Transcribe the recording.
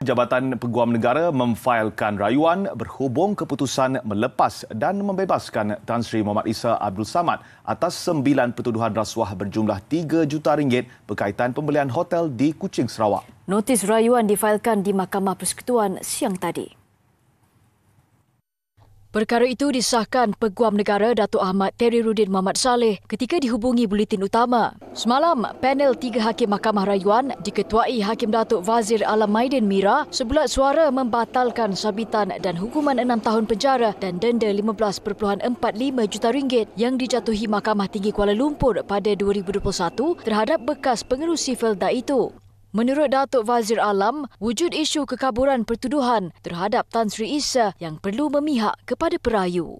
Jabatan Peguam Negara memfailkan rayuan berhubung keputusan melepas dan membebaskan Tan Sri Muhammad Isa Abdul Samad atas sembilan pertuduhan rasuah berjumlah 3 juta ringgit berkaitan pembelian hotel di Kuching, Sarawak. Notis rayuan difailkan di Mahkamah Persekutuan siang tadi. Perkara itu disahkan Peguam Negara Datuk Ahmad Terry Rudin Muhammad Saleh ketika dihubungi bulletin utama. Semalam, panel tiga hakim Mahkamah Rayuan diketuai Hakim Datuk Wazir Alam Maidin Mira sebulat suara membatalkan sabitan dan hukuman enam tahun penjara dan denda 15.45 juta ringgit yang dijatuhi Mahkamah Tinggi Kuala Lumpur pada 2021 terhadap bekas pengerusi Felda itu. Menurut Datuk Wazir Alam, wujud isu kekaburan pertuduhan terhadap Tan Sri Isa yang perlu memihak kepada perayu.